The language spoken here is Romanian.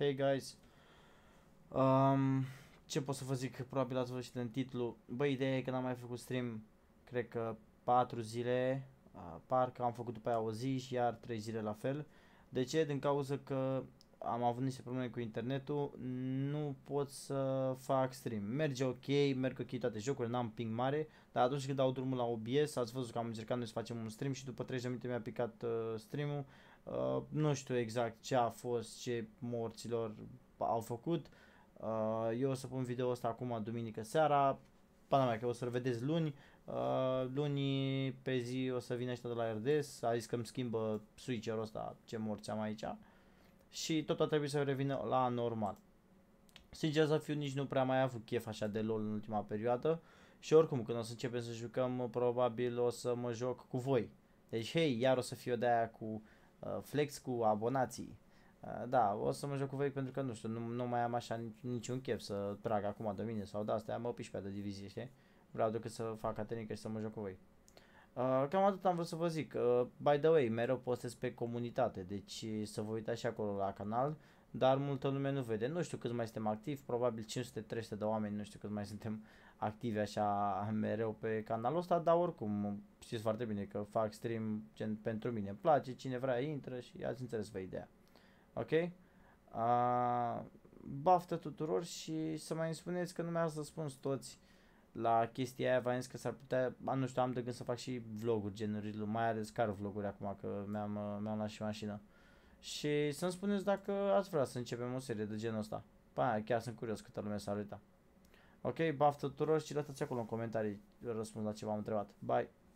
Hey guys! Um, ce pot să vă zic? Probabil ați văzut în titlu. Bă, ideea e că n-am mai făcut stream, cred că 4 zile. Uh, parcă am făcut după aia o zi și iar 3 zile la fel. De ce? Din cauza că am avut niște probleme cu internetul, nu pot să fac stream. Merge ok, merg ok toate jocurile, n-am ping mare, dar atunci când dau drumul la OBS, ați văzut că am încercat noi să facem un stream și după 30 de minute mi-a picat uh, streamul. Uh, nu știu exact ce a fost, ce morților au făcut. Uh, eu o să pun video ăsta acum, duminică seara, până mai că o să-l vedeți luni. Uh, luni pe zi o să vină ăștia de la RDS, a zis că îmi schimbă switcher-ul ăsta, ce morți am aici și tot a trebuit să revină la normal. Sincer să fiu, nici nu prea mai avut chef așa de LOL în ultima perioadă și oricum când o să începem să jucăm, probabil o să mă joc cu voi. Deci, hei, iar o să fiu de aia cu uh, flex cu abonații. Uh, da, o să mă joc cu voi pentru că nu știu, nu, nu mai am așa nici, niciun chef să trag acum de mine sau de astea, am pe de divizie, știi? Vreau decât să fac atenică și să mă joc cu voi. Uh, cam atât am vrut să vă zic. Uh, by the way, mereu postez pe comunitate, deci uh, să vă uitați și acolo la canal, dar multă lume nu vede. Nu știu cât mai suntem activi, probabil 500-300 de oameni, nu știu cât mai suntem activi așa mereu pe canalul ăsta, dar oricum știți foarte bine că fac stream gen pentru mine îmi place, cine vrea intră și ați înțeles vă ideea. Ok? Uh, baftă tuturor și să mai îmi spuneți că nu mi-ați răspuns toți la chestia aia v-am zis că s-ar putea, nu știu, am de gând să fac și vloguri, genuri, mai ales car vloguri acum că mi-am, mi-am luat și mașină. Și să-mi spuneți dacă ați vrea să începem o serie de genul ăsta. Pa, chiar sunt curios câtă lume s ar uita. Ok, baftă tuturor și lăsați acolo în comentarii răspuns la ce v-am întrebat. Bye!